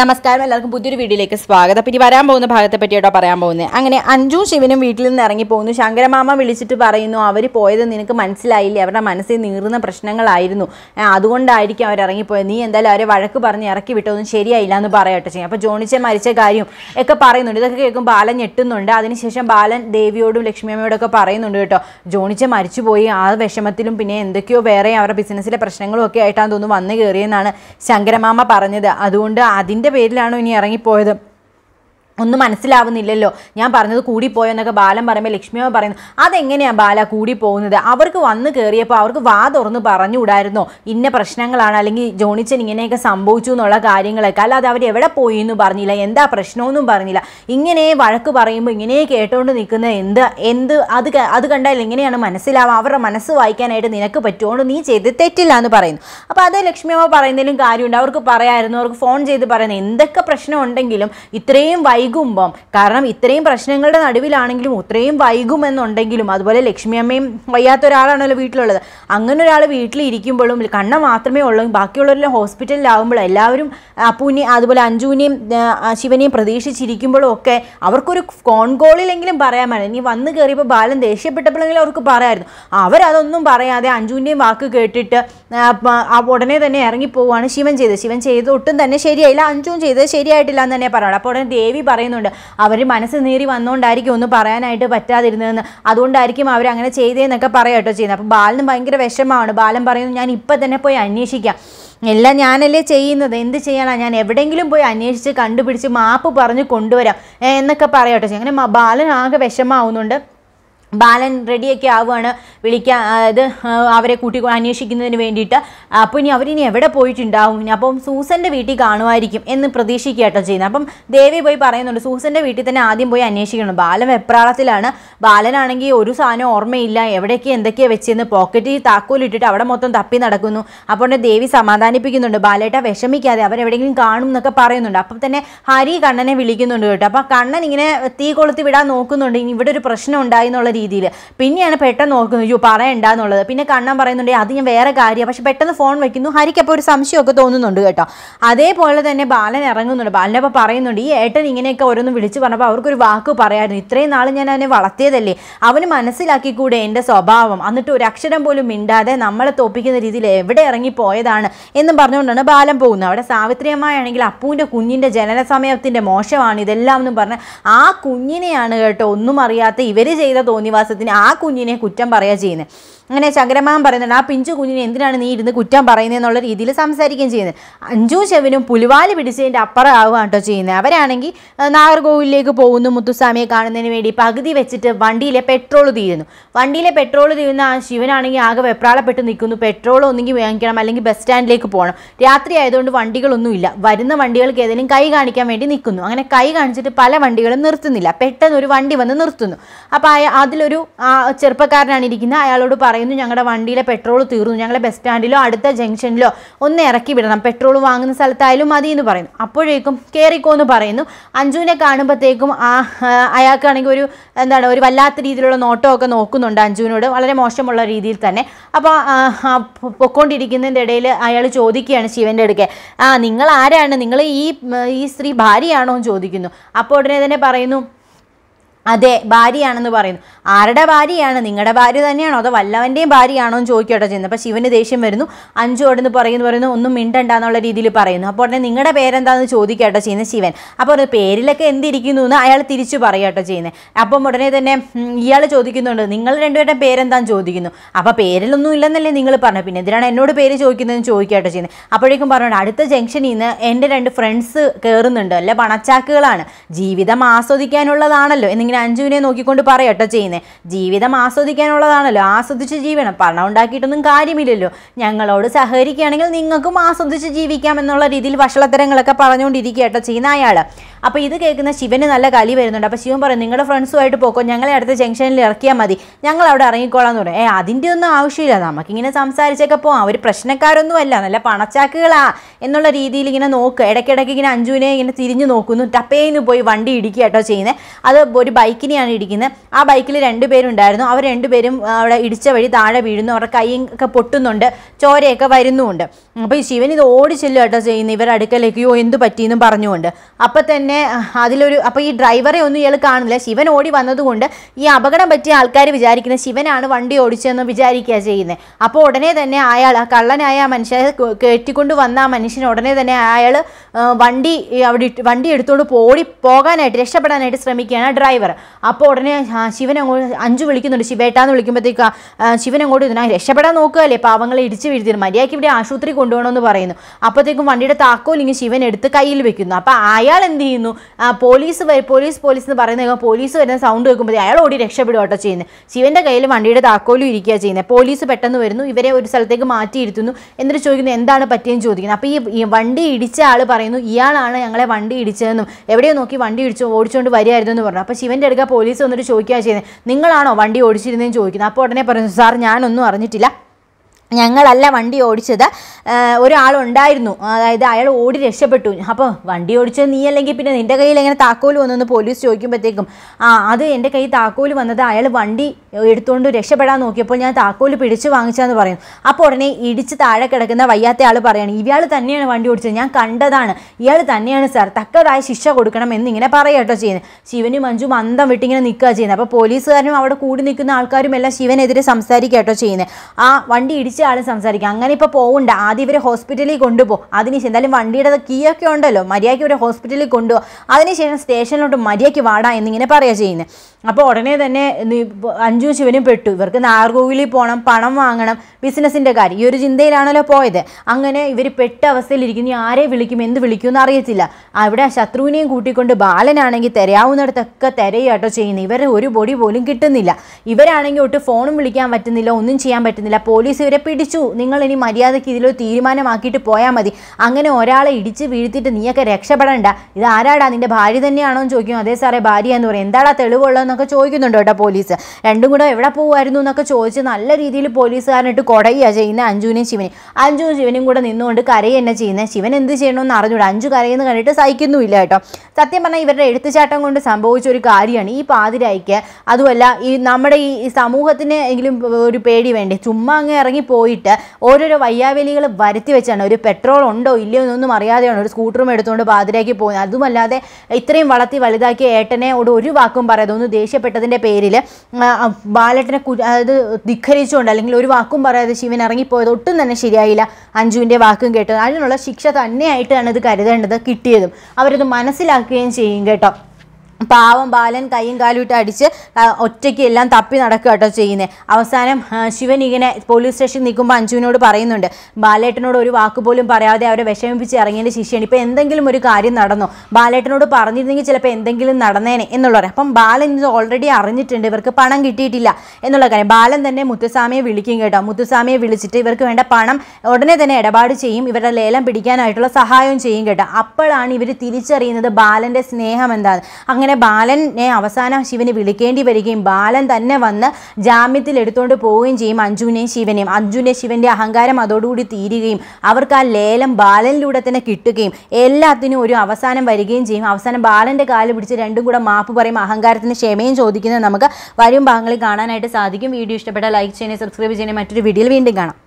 നമസ്കാരം എല്ലാവർക്കും പുതിയൊരു വീഡിയോയിലേക്ക് സ്വാഗതം പിന്നെ വരാൻ പോകുന്ന ഭാഗത്തെ കേട്ടോ പറയാൻ പോകുന്നത് അങ്ങനെ അഞ്ചും ശിവനും വീട്ടിൽ നിന്ന് ഇറങ്ങി പോകുന്നു ശങ്കരമാമ വിളിച്ചിട്ട് പറയുന്നു അവർ പോയത് നിനക്ക് മനസ്സിലായില്ലേ അവരുടെ മനസ്സിൽ നീറുന്ന പ്രശ്നങ്ങളായിരുന്നു അതുകൊണ്ടായിരിക്കും അവർ ഇറങ്ങിപ്പോയത് നീ എന്തായാലും അവരെ വഴക്ക് പറഞ്ഞ് ഇറക്കി വിട്ടതൊന്നും ശരിയായില്ല എന്ന് പറയട്ടെ ചെയ്യും അപ്പോൾ ജോണിച്ച മരിച്ച കാര്യം ഒക്കെ പറയുന്നുണ്ട് ഇതൊക്കെ കേൾക്കും ബാലൻ ഞെട്ടുന്നുണ്ട് അതിനുശേഷം ബാലൻ ദേവിയോടും ലക്ഷ്മിയമ്മയോടൊക്കെ പറയുന്നുണ്ട് കേട്ടോ ജോണിച്ച മരിച്ചുപോയി ആ വിഷമത്തിലും പിന്നെ എന്തൊക്കെയോ വേറെ അവരുടെ ബിസിനസ്സിലെ പ്രശ്നങ്ങളും ഒക്കെ ആയിട്ടാണ് തോന്നുന്നു വന്നു കയറിയെന്നാണ് ശങ്കരമാമ പറഞ്ഞത് അതുകൊണ്ട് അതിൻ്റെ അതിൻ്റെ പേരിലാണോ ഇനി ഇറങ്ങിപ്പോയത് ഒന്നും മനസ്സിലാവുന്നില്ലല്ലോ ഞാൻ പറഞ്ഞത് കൂടിപ്പോയെന്നൊക്കെ ബാലൻ പറയുമ്പോൾ ലക്ഷ്മിയോ പറയുന്നു അതെങ്ങനെയാണ് ബാല കൂടി പോകുന്നത് അവർക്ക് വന്നു കയറിയപ്പോൾ അവർക്ക് വാ തുറന്ന് പറഞ്ഞുകൂടായിരുന്നോ ഇന്ന പ്രശ്നങ്ങളാണ് അല്ലെങ്കിൽ ജോണിച്ചൻ ഇങ്ങനെയൊക്കെ സംഭവിച്ചു എന്നുള്ള കാര്യങ്ങളൊക്കെ അല്ലാതെ അവർ എവിടെ പോയി എന്ന് പറഞ്ഞില്ല എന്താ പ്രശ്നമൊന്നും പറഞ്ഞില്ല ഇങ്ങനെ വഴക്ക് പറയുമ്പോൾ ഇങ്ങനെ കേട്ടോണ്ട് നിൽക്കുന്ന എന്ത് എന്ത് അത് അത് കണ്ടാൽ എങ്ങനെയാണ് മനസ്സിലാവുക അവരുടെ മനസ്സ് വായിക്കാനായിട്ട് നിനക്ക് പറ്റുകൊണ്ട് നീ ചെയ്ത് തെറ്റില്ല എന്ന് പറയുന്നു അപ്പോൾ അതേ ലക്ഷ്മിയമ്മ പറയുന്നതിലും കാര്യമുണ്ട് അവർക്ക് പറയായിരുന്നു അവർക്ക് ഫോൺ ചെയ്ത് പറയുന്നത് എന്തൊക്കെ പ്രശ്നം ഉണ്ടെങ്കിലും ഇത്രയും വൈ വൈകുമ്പം കാരണം ഇത്രയും പ്രശ്നങ്ങളുടെ നടുവിലാണെങ്കിലും ഇത്രയും വൈകുമെന്നുണ്ടെങ്കിലും അതുപോലെ ലക്ഷ്മി അമ്മയും വയ്യാത്ത ഒരാളാണല്ലോ വീട്ടിലുള്ളത് അങ്ങനെ ഒരാൾ വീട്ടിലിരിക്കുമ്പോഴും കണ്ണ മാത്രമേ ഉള്ളൂ ബാക്കിയുള്ളവരെല്ലാം ഹോസ്പിറ്റലിലാവുമ്പോഴും എല്ലാവരും അപ്പൂനെയും അതുപോലെ അഞ്ജുവിനെയും ശിവനെയും പ്രതീക്ഷിച്ചിരിക്കുമ്പോഴും ഒക്കെ അവർക്കൊരു ഫോൺ കോളിലെങ്കിലും പറയാമായിരുന്നു നീ വന്ന് കയറിയപ്പോൾ ബാലൻ ദേഷ്യപ്പെട്ടപ്പോഴെങ്കിലും അവർക്ക് പറയായിരുന്നു അവരതൊന്നും പറയാതെ അഞ്ജുവിൻ്റെയും വാക്ക് കേട്ടിട്ട് ഉടനെ തന്നെ ഇറങ്ങിപ്പോവാണ് ശിവൻ ചെയ്തത് ശിവൻ ചെയ്ത് ഒട്ടും തന്നെ ശരിയായില്ല അഞ്ജുവും ചെയ്തത് ശരിയായിട്ടില്ല എന്ന് തന്നെ പറയുള്ളൂ അപ്പോൾ ഉടനെ ദേവി പറയുന്നുണ്ട് അവർ മനസ്സ് നേരി വന്നുകൊണ്ടായിരിക്കും ഒന്നും പറയാനായിട്ട് പറ്റാതിരുന്നതെന്ന് അതുകൊണ്ടായിരിക്കും അവർ അങ്ങനെ ചെയ്തതെന്നൊക്കെ പറയട്ടോ ചെയ്യുന്നത് അപ്പോൾ ബാലനും ഭയങ്കര വിഷമമാണ് ബാലൻ പറയുന്നു ഞാൻ ഇപ്പം തന്നെ പോയി അന്വേഷിക്കാം എല്ലാം ഞാനല്ലേ ചെയ്യുന്നത് എന്ത് ചെയ്യാനാണ് ഞാൻ എവിടെയെങ്കിലും പോയി അന്വേഷിച്ച് കണ്ടുപിടിച്ച് മാപ്പ് പറഞ്ഞ് കൊണ്ടുവരാം എന്നൊക്കെ പറയട്ടോ അങ്ങനെ ബാലൻ ആകെ വിഷമാവുന്നുണ്ട് ബാലൻ റെഡിയൊക്കെ ആവുകയാണ് വിളിക്കാൻ അതായത് അവരെ കൂട്ടി അന്വേഷിക്കുന്നതിന് വേണ്ടിയിട്ട് അപ്പോൾ ഇനി അവരിനി എവിടെ പോയിട്ടുണ്ടാവും അപ്പം സൂസൻ്റെ വീട്ടിൽ കാണുമായിരിക്കും എന്ന് പ്രതീക്ഷിക്കുക കേട്ടോ ചെയ്യുന്നത് അപ്പം ദേവി പോയി പറയുന്നുണ്ട് സൂസൻ്റെ വീട്ടിൽ തന്നെ ആദ്യം പോയി അന്വേഷിക്കണം ബാലൻ എപ്രാളത്തിലാണ് ബാലനാണെങ്കിൽ ഒരു സാധനം ഓർമ്മയില്ല എവിടെയൊക്കെ എന്തൊക്കെയാണ് വെച്ചെന്ന് പോക്കറ്റിൽ താക്കോലിട്ടിട്ട് അവിടെ മൊത്തം തപ്പി നടക്കുന്നു അപ്പോൾ ദേവി സമാധാനിപ്പിക്കുന്നുണ്ട് ബാലേട്ട വിഷമിക്കാതെ അവരെവിടെയെങ്കിലും കാണും എന്നൊക്കെ പറയുന്നുണ്ട് അപ്പം തന്നെ ഹരി കണ്ണനെ വിളിക്കുന്നുണ്ട് കേട്ടോ അപ്പോൾ കണ്ണൻ ഇങ്ങനെ തീ കൊളുത്തി വിടാൻ നോക്കുന്നുണ്ട് ഇനി ഇവിടെ ഒരു പ്രശ്നം ഉണ്ടായി എന്നുള്ള രീതിയിൽ പിന്നെയാണ് പെട്ടെന്ന് നോക്കുന്നത് അയ്യോ പറയണ്ട എന്നുള്ളത് പിന്നെ കണ്ണൻ പറയുന്നുണ്ട് അത് ഞാൻ വേറെ കാര്യമാണ് പക്ഷെ പെട്ടെന്ന് ഫോൺ വെക്കുന്നു ഹരിക്ക് അപ്പോൾ ഒരു സംശയമൊക്കെ തോന്നുന്നുണ്ട് കേട്ടോ അതേപോലെ തന്നെ ബാലൻ ഇറങ്ങുന്നുണ്ട് ബാലൻ അപ്പോൾ പറയുന്നുണ്ട് ഈ ഏട്ടൻ ഇങ്ങനെയൊക്കെ ഓരോന്ന് വിളിച്ച് പറഞ്ഞപ്പോൾ അവർക്കൊരു വാക്ക് പറയായിരുന്നു ഇത്രയും നാൾ ഞാൻ അവനെ വളർത്തിയതല്ലേ അവന് മനസ്സിലാക്കിക്കൂടെ എൻ്റെ സ്വഭാവം എന്നിട്ട് ഒരു അക്ഷരം പോലും മിണ്ടാതെ നമ്മളെ തോപ്പിക്കുന്ന രീതിയിൽ എവിടെ ഇറങ്ങി പോയതാണ് എന്നും പറഞ്ഞുകൊണ്ടാണ് ബാലൻ പോകുന്നത് അവിടെ സാവിത്രിയമ്മയാണെങ്കിൽ അപ്പൂവിൻ്റെ കുഞ്ഞിൻ്റെ ജനന സമയത്തിൻ്റെ മോശമാണ് ഇതെല്ലാം എന്നും പറഞ്ഞ് ആ കുഞ്ഞിനെയാണ് കേട്ടോ ഒന്നും അറിയാത്ത ഇവർ ചെയ്ത തോന്നി തോന്നിവാസത്തിന് ആ കുഞ്ഞിനെ കുറ്റം പറയുക ചെയ്യുന്നത് അങ്ങനെ ശങ്കരമാൻ പറയുന്നുണ്ട് ആ പിഞ്ചു കുഞ്ഞിനെ എന്തിനാണ് നീ ഇരുന്ന് കുറ്റം പറയുന്നതെന്നുള്ള രീതിയിൽ സംസാരിക്കുകയും ചെയ്യുന്നത് അഞ്ചു ശവനും പുലിവാല് പിടിച്ചതിൻ്റെ അപ്പുറമാവുകയാണ് കേട്ടോ ചെയ്യുന്നത് അവരാണെങ്കിൽ നാഗർകോവിലേക്ക് പോകുന്നു മുത്തുസ്വാമിയെ കാണുന്നതിന് വേണ്ടി പകുതി വെച്ചിട്ട് വണ്ടിയിലെ പെട്രോൾ തീരുന്നു വണ്ടിയിലെ പെട്രോൾ തീരുന്ന ആ ശിവനാണെങ്കിൽ ആകെ വെപ്രാളപ്പെട്ട് നിൽക്കുന്നു പെട്രോൾ ഒന്നെങ്കിൽ വാങ്ങിക്കണം അല്ലെങ്കിൽ ബസ് സ്റ്റാൻഡിലേക്ക് പോകണം രാത്രി ആയതുകൊണ്ട് വണ്ടികളൊന്നുമില്ല വരുന്ന വണ്ടികൾക്ക് ഏതെങ്കിലും കൈ കാണിക്കാൻ വേണ്ടി നിൽക്കുന്നു അങ്ങനെ കൈ കാണിച്ചിട്ട് പല വണ്ടികളും നിർത്തുന്നില്ല പെട്ടെന്ന് ഒരു വണ്ടി വന്ന് നിർത്തുന്നു അപ്പോൾ അതിലൊരു ചെറുപ്പക്കാരനാണ് ഇരിക്കുന്നത് അയാളോട് പറയും പറയുന്നു ഞങ്ങളുടെ വണ്ടിയിലെ പെട്രോൾ തീർന്നു ഞങ്ങളെ ബസ് സ്റ്റാൻഡിലോ അടുത്ത ജംഗ്ഷനിലോ ഒന്ന് ഇറക്കി വിടണം പെട്രോൾ വാങ്ങുന്ന സ്ഥലത്തായാലും മതി എന്ന് പറയുന്നു അപ്പോഴേക്കും കയറിക്കോ എന്ന് പറയുന്നു അഞ്ജുവിനെ കാണുമ്പോഴത്തേക്കും ആ അയാൾക്കാണെങ്കിൽ ഒരു എന്താണ് ഒരു വല്ലാത്ത രീതിയിലുള്ള നോട്ടമൊക്കെ നോക്കുന്നുണ്ട് അഞ്ജുവിനോട് വളരെ മോശമുള്ള രീതിയിൽ തന്നെ അപ്പോൾ പൊക്കോണ്ടിരിക്കുന്നതിൻ്റെ ഇടയിൽ അയാൾ ചോദിക്കുകയാണ് ശിവൻ്റെ അടുക്കെ ആ നിങ്ങൾ ആരാണ് നിങ്ങൾ ഈ ഈ സ്ത്രീ ഭാര്യയാണോ എന്ന് ചോദിക്കുന്നു അപ്പോൾ ഉടനെ തന്നെ പറയുന്നു അതെ ഭാര്യയാണെന്ന് പറയുന്നു ആരുടെ ഭാര്യയാണ് നിങ്ങളുടെ ഭാര്യ തന്നെയാണോ അതോ വല്ലവൻ്റെയും ഭാര്യയാണോ എന്ന് ചോദിക്കട്ടെ ചെയ്യുന്നത് അപ്പോൾ ശിവന് ദേഷ്യം വരുന്നു അഞ്ചു ഓടുന്ന് പറയുന്നു പറയുന്നു ഒന്നും മിണ്ടണ്ടെന്നുള്ള രീതിയിൽ പറയുന്നു അപ്പോൾ ഉടനെ നിങ്ങളുടെ പേരെന്താണെന്ന് ചോദിക്കട്ടെ ചെയ്യുന്നത് ശിവൻ അപ്പോൾ ഒരു പേരിലൊക്കെ എന്തിരിക്കുന്നു എന്ന് അയാൾ തിരിച്ചു പറയട്ടോ ചെയ്യുന്നത് അപ്പം ഉടനെ തന്നെ ഇയാൾ ചോദിക്കുന്നുണ്ട് നിങ്ങൾ രണ്ടുപേരുടെ പേരെന്താന്ന് ചോദിക്കുന്നു അപ്പോൾ പേരിലൊന്നും ഇല്ലെന്നല്ലേ നിങ്ങൾ പറഞ്ഞു പിന്നെ എന്തിനാണ് എന്നോട് പേര് ചോദിക്കുന്നതെന്ന് ചോദിക്കട്ടെ ചെയ്യുന്നത് അപ്പോഴേക്കും പറഞ്ഞു അടുത്ത ജംഗ്ഷനിൽ നിന്ന് എൻ്റെ രണ്ട് ഫ്രണ്ട്സ് കയറുന്നുണ്ട് അല്ല പണച്ചാക്കുകളാണ് ജീവിതം ആസ്വദിക്കാനുള്ളതാണല്ലോ എന്നിങ്ങനെ പിന്നെ അഞ്ജുവിനെ നോക്കിക്കൊണ്ട് പറയട്ടോ ചെയ്യുന്നത് ജീവിതം ആസ്വദിക്കാനുള്ളതാണല്ലോ ആസ്വദിച്ച് ജീവിക്കണം പണം ഉണ്ടാക്കിയിട്ടൊന്നും കാര്യമില്ലല്ലോ ഞങ്ങളോട് സഹകരിക്കുകയാണെങ്കിൽ നിങ്ങൾക്കും ആസ്വദിച്ച് ജീവിക്കാം എന്നുള്ള രീതിയിൽ വഷളത്തരങ്ങളൊക്കെ പറഞ്ഞുകൊണ്ടിരിക്കുക ചെയ്യുന്ന അയാൾ അപ്പോൾ ഇത് കേൾക്കുന്ന ശിവന് നല്ല കലി വരുന്നുണ്ട് അപ്പോൾ ശിവൻ പറയും നിങ്ങളുടെ ഫ്രണ്ട്സുമായിട്ട് പോക്കോ ഞങ്ങളെ അടുത്ത ജംഗ്ഷനിൽ ഇറക്കിയാൽ മതി ഞങ്ങൾ അവിടെ ഇറങ്ങിക്കോളാം എന്ന് പറയും ഏ അതിൻ്റെ ഒന്നും ആവശ്യമില്ല നമുക്കിങ്ങനെ സംസാരിച്ചൊക്കെ പോകാം അവർ പ്രശ്നക്കാരൊന്നും അല്ല നല്ല പണച്ചാക്കുകളാ എന്നുള്ള രീതിയിൽ ഇങ്ങനെ നോക്കുക ഇടയ്ക്കിടയ്ക്ക് ഇങ്ങനെ അഞ്ജുവിനെ ഇങ്ങനെ തിരിഞ്ഞു നോക്കുന്നു ടപ്പേന്ന് പോയി വണ്ടി ഇടിക്കുക കേട്ടോ ചെയ്യുന്നത് അത് ഒരു ബൈക്കിനെയാണ് ഇടിക്കുന്നത് ആ ബൈക്കിൽ രണ്ടുപേരുണ്ടായിരുന്നു അവർ രണ്ടുപേരും അവിടെ ഇടിച്ച വഴി താഴെ വീഴുന്നു അവരുടെ കൈയും ഒക്കെ പൊട്ടുന്നുണ്ട് ചോരയൊക്കെ വരുന്നുമുണ്ട് അപ്പോൾ ഈ ശിവൻ ഇത് ഓടി ചെല്ലുക കേട്ടോ ചെയ്യുന്നത് ഇവരുടെ അടുക്കലേക്ക് യോ എന്ത് പറ്റിയെന്നും പറഞ്ഞുകൊണ്ട് അപ്പം തന്നെ പിന്നെ അതിലൊരു അപ്പോൾ ഈ ഡ്രൈവറെ ഒന്നും ഇയാൾ കാണുന്നില്ല ശിവൻ ഓടി വന്നതുകൊണ്ട് ഈ അപകടം പറ്റിയ ആൾക്കാർ വിചാരിക്കുന്നത് ശിവനാണ് വണ്ടി ഓടിച്ചതെന്ന് വിചാരിക്കുക ചെയ്യുന്നത് അപ്പോൾ ഉടനെ തന്നെ അയാൾ ആ കള്ളനായ ആ മനുഷ്യനെ കയറ്റിക്കൊണ്ട് വന്ന ആ മനുഷ്യന് ഉടനെ തന്നെ അയാൾ വണ്ടി അവിടെ വണ്ടി എടുത്തുകൊണ്ട് ഓടി പോകാനായിട്ട് രക്ഷപ്പെടാനായിട്ട് ശ്രമിക്കുകയാണ് ഡ്രൈവർ അപ്പോൾ ഉടനെ ശിവൻ അങ്ങോട്ട് അഞ്ചു വിളിക്കുന്നുണ്ട് ശിവേട്ടാന്ന് വിളിക്കുമ്പോഴത്തേക്ക് ശിവൻ അങ്ങോട്ട് ഇതിനായി രക്ഷപ്പെടാൻ നോക്കുകയല്ലേ പാവങ്ങളെ ഇടിച്ച് വീഴ്ത്തിയിരുന്നു മര്യാദയ്ക്ക് ഇവിടെ ആശുപത്രി കൊണ്ടുപോകണമെന്ന് പറയുന്നു അപ്പോഴത്തേക്കും വണ്ടിയുടെ താക്കോൽ ഇങ്ങനെ ശിവൻ എടുത്ത് കയ്യിൽ വെക്കുന്നു അപ്പോൾ അയാൾ എന്ത് ചെയ്യുന്നു പറയുന്നു പോലീസ് പോലീസ് പോലീസ് എന്ന് പറയുന്ന പോലീസ് വരുന്ന സൗണ്ട് കേൾക്കുമ്പോൾ അയാൾ ഓടി രക്ഷപ്പെടുക കേട്ടോ ചെയ്യുന്നത് ശിവന്റെ കയ്യിൽ വണ്ടിയുടെ താക്കോലും ഇരിക്കുക ചെയ്യുന്നത് പോലീസ് പെട്ടെന്ന് വരുന്നു ഇവരെ ഒരു സ്ഥലത്തേക്ക് മാറ്റിയിരുത്തുന്നു എന്നിട്ട് ചോദിക്കുന്നു എന്താണ് പറ്റിയെന്ന് ചോദിക്കുന്നത് അപ്പോൾ ഈ വണ്ടി ഇടിച്ച ആൾ പറയുന്നു ഇയാളാണ് ഞങ്ങളെ വണ്ടി ഇടിച്ചതെന്നും എവിടെയോ നോക്കി വണ്ടി ഇടിച്ചു ഓടിച്ചുകൊണ്ട് വരികയായിരുന്നു എന്ന് പറഞ്ഞു അപ്പോൾ ശിവന്റെ അടുക്ക പോലീസ് വന്നിട്ട് ചോദിക്കുക ചെയ്യുന്നത് നിങ്ങളാണോ വണ്ടി ഓടിച്ചിരുന്നതെന്ന് ചോദിക്കുന്നത് അപ്പോൾ ഉടനെ പറയുന്നു സാർ ഞാനൊന്നും അറിഞ്ഞിട്ടില്ല ഞങ്ങളല്ല വണ്ടി ഓടിച്ചത് ഒരാളുണ്ടായിരുന്നു അതായത് അയാൾ ഓടി രക്ഷപ്പെട്ടു അപ്പോൾ വണ്ടി ഓടിച്ചത് നീ അല്ലെങ്കിൽ പിന്നെ നിൻ്റെ കയ്യിൽ എങ്ങനെ താക്കോൽ വന്നെന്ന് പോലീസ് ചോദിക്കുമ്പോഴത്തേക്കും ആ അത് എൻ്റെ കയ്യിൽ താക്കോൽ വന്നത് അയാൾ വണ്ടി എടുത്തുകൊണ്ട് രക്ഷപ്പെടാൻ നോക്കിയപ്പോൾ ഞാൻ താക്കോൽ പിടിച്ച് വാങ്ങിച്ചതെന്ന് പറയുന്നു അപ്പോൾ ഉടനെ ഇടിച്ച് താഴെ കിടക്കുന്ന വയ്യാത്ത ആൾ പറയാണ് ഇയാൾ തന്നെയാണ് വണ്ടി ഓടിച്ചത് ഞാൻ കണ്ടതാണ് ഇയാൾ തന്നെയാണ് സാർ തക്കതായ ശിക്ഷ കൊടുക്കണം എന്നിങ്ങനെ പറയട്ടോ ചെയ്യുന്നത് ശിവനും മഞ്ജു മന്ദം വിട്ടിങ്ങനെ നിൽക്കുക ചെയ്യുന്നത് അപ്പോൾ പോലീസുകാരനും അവിടെ കൂടി നിൽക്കുന്ന ആൾക്കാരും എല്ലാം ശിവനെതിരെ സംസാരിക്കുക കേട്ടോ ചെയ്യുന്നത് ആ വണ്ടി ഇടിച്ച് ആളും സംസാരിക്കാം അങ്ങനെ ഇപ്പോൾ പോകണ്ട ആദ്യം ഇവരെ ഹോസ്പിറ്റലിൽ കൊണ്ടുപോകും അതിനുശേഷം എന്തായാലും വണ്ടിയുടെ കീയൊക്കെ ഉണ്ടല്ലോ മര്യാദയ്ക്ക് ഇവരെ ഹോസ്പിറ്റലിൽ കൊണ്ടുപോകും അതിനുശേഷം സ്റ്റേഷനിലോട്ട് മര്യാദയ്ക്ക് വാടാ എന്നിങ്ങനെ പറയുക ചെയ്യുന്നത് അപ്പോൾ ഉടനെ തന്നെ അഞ്ചും ശിവനും പെട്ടു ഇവർക്ക് നാർഗോവിലിൽ പോകണം പണം വാങ്ങണം ബിസിനസ്സിൻ്റെ കാര്യം ഈ ഒരു ചിന്തയിലാണല്ലോ പോയത് അങ്ങനെ ഇവർ പെട്ട അവസ്ഥയിലിരിക്കുന്നു ആരെ വിളിക്കും എന്ത് വിളിക്കും എന്ന് അറിയത്തില്ല അവിടെ ശത്രുവിനെയും കൂട്ടിക്കൊണ്ട് ബാലനാണെങ്കിൽ തിരയാവുന്നിടത്തൊക്കെ തിരയാട്ടോ ചെയ്യുന്നത് ഇവരെ ഒരു ബോഡി പോലും കിട്ടുന്നില്ല ഇവരാണെങ്കിൽ ഒട്ട് ഫോണും വിളിക്കാൻ പറ്റുന്നില്ല ഒന്നും ചെയ്യാൻ പറ്റുന്നില്ല പോലീസ് ഇവരെ പിടിച്ചു നിങ്ങൾ ഇനി മര്യാദയ്ക്ക് ഇതിലൊരു തീരുമാനമാക്കിയിട്ട് പോയാൽ മതി അങ്ങനെ ഒരാളെ ഇടിച്ച് വീഴ്ത്തിയിട്ട് നീയൊക്കെ രക്ഷപ്പെടണ്ട ഇത് ആരാടാ നിന്റെ ഭാര്യ തന്നെയാണോ എന്ന് ചോദിക്കും അതേ സാറേ ഭാര്യ എന്ന് പറയും എന്താടാ തെളിവുള്ളതെന്നൊക്കെ ചോദിക്കുന്നുണ്ട് കേട്ടോ പോലീസ് രണ്ടും കൂടെ എവിടെ പോകുമായിരുന്നു എന്നൊക്കെ ചോദിച്ച് നല്ല രീതിയിൽ പോലീസുകാരനിട്ട് കുടയുക ചെയ്യുന്ന അഞ്ജുവിനെയും ശിവനെയും അഞ്ജുവും ശിവനും കൂടെ നിന്നുകൊണ്ട് കരയെ എന്നെ ചെയ്യുന്നത് ശിവൻ എന്ത് ചെയ്യണമെന്ന് അറിഞ്ഞൂടാ അഞ്ചു കരയെന്ന് കണ്ടിട്ട് സഹിക്കുന്നുമില്ല കേട്ടോ സത്യം പറഞ്ഞാൽ ഇവരുടെ എഴുത്തുചാട്ടം കൊണ്ട് സംഭവിച്ച ഒരു കാര്യമാണ് ഈ പാതിരായിക്ക് അതുമല്ല ഈ നമ്മുടെ ഈ സമൂഹത്തിന് എങ്കിലും ഒരു പേടി വേണ്ടേ ചുമ്മാ അങ്ങ് ഇറങ്ങി പോയിട്ട് ഓരോരോ വയ്യാവേലികൾ വരുത്തി വെച്ചാണ് ഒരു പെട്രോൾ ഉണ്ടോ ഇല്ലയോ എന്നൊന്നും അറിയാതെയാണ് ഒരു സ്കൂട്ടറും എടുത്തുകൊണ്ട് പാതിരാക്കി പോകുന്നത് അതുമല്ലാതെ ഇത്രയും വളർത്തി വലുതാക്കിയ ഏട്ടനോട് ഒരു വാക്കും പറയാതെ ഒന്ന് ദേഷ്യപ്പെട്ടതിൻ്റെ പേരിൽ ബാലേട്ടനെ അത് ധിഖരിച്ചുകൊണ്ട് അല്ലെങ്കിൽ ഒരു വാക്കും പറയാതെ ശിവൻ ഇറങ്ങിപ്പോയത് ഒട്ടും തന്നെ ശരിയായില്ല അഞ്ജുവിൻ്റെ വാക്കും കേട്ടത് അതിനുള്ള ശിക്ഷ തന്നെയായിട്ടാണ് ഇത് കരുതേണ്ടത് കിട്ടിയതും അവരത് മനസ്സിലാക്കുകയും ചെയ്യും കേട്ടോ പാവം ബാലൻ കൈയും കാലും ഇട്ട് അടിച്ച് ഒറ്റയ്ക്ക് എല്ലാം തപ്പി നടക്കുക കേട്ടോ ചെയ്യുന്നത് അവസാനം ശിവൻ ഇങ്ങനെ പോലീസ് സ്റ്റേഷൻ നിൽക്കുമ്പോൾ അഞ്ജുവിനോട് പറയുന്നുണ്ട് ബാലേട്ടനോട് ഒരു വാക്ക് പോലും പറയാതെ അവരെ വിഷമിപ്പിച്ച് ഇറങ്ങിയതിൻ്റെ ശിഷ്യാണ് ഇപ്പോൾ എന്തെങ്കിലും ഒരു കാര്യം നടന്നോ ബാലേട്ടനോട് പറഞ്ഞിരുന്നെങ്കിൽ ചിലപ്പോൾ എന്തെങ്കിലും നടന്നേനെ എന്നുള്ളത് അപ്പം ബാലൻ ഇത് ഓൾറെഡി അറിഞ്ഞിട്ടുണ്ട് ഇവർക്ക് പണം കിട്ടിയിട്ടില്ല എന്നുള്ള കാര്യം ബാലൻ തന്നെ മുത്തുസ്വാമിയെ വിളിക്കും കേട്ടോ മുത്തുസ്വാമിയെ വിളിച്ചിട്ട് ഇവർക്ക് വേണ്ട പണം ഉടനെ തന്നെ ഇടപാട് ചെയ്യും ഇവരുടെ ലേലം പിടിക്കാനായിട്ടുള്ള സഹായവും ചെയ്യും കേട്ടോ അപ്പോഴാണ് ഇവർ തിരിച്ചറിയുന്നത് ബാലൻ്റെ സ്നേഹം എന്താണ് അങ്ങനെ ബാലനെ അവസാനം ശിവന് വിളിക്കേണ്ടി വരികയും ബാലൻ തന്നെ വന്ന് ജാമ്യത്തിൽ എടുത്തുകൊണ്ട് പോവുകയും ചെയ്യും അഞ്ജുവിനെയും ശിവനെയും അഞ്ജുവിനെ ശിവൻ്റെ അഹങ്കാരം അതോടുകൂടി തീരുകയും അവർക്ക് ആ ലേലം ബാലനിലൂടെ തന്നെ കിട്ടുകയും എല്ലാത്തിനും ഒരു അവസാനം വരികയും ചെയ്യും അവസാനം ബാലൻ്റെ കാല് പിടിച്ച് രണ്ടും കൂടെ മാപ്പ് പറയും അഹങ്കാരത്തിന് ക്ഷമയും ചോദിക്കുന്നത് നമുക്ക് വരും ഭാഗങ്ങളിൽ കാണാനായിട്ട് സാധിക്കും വീഡിയോ ഇഷ്ടപ്പെട്ടാൽ ലൈക്ക് ചെയ്യണേ സബ്സ്ക്രൈബ് ചെയ്യണേ മറ്റൊരു വീഡിയോയിൽ വീണ്ടും കാണാം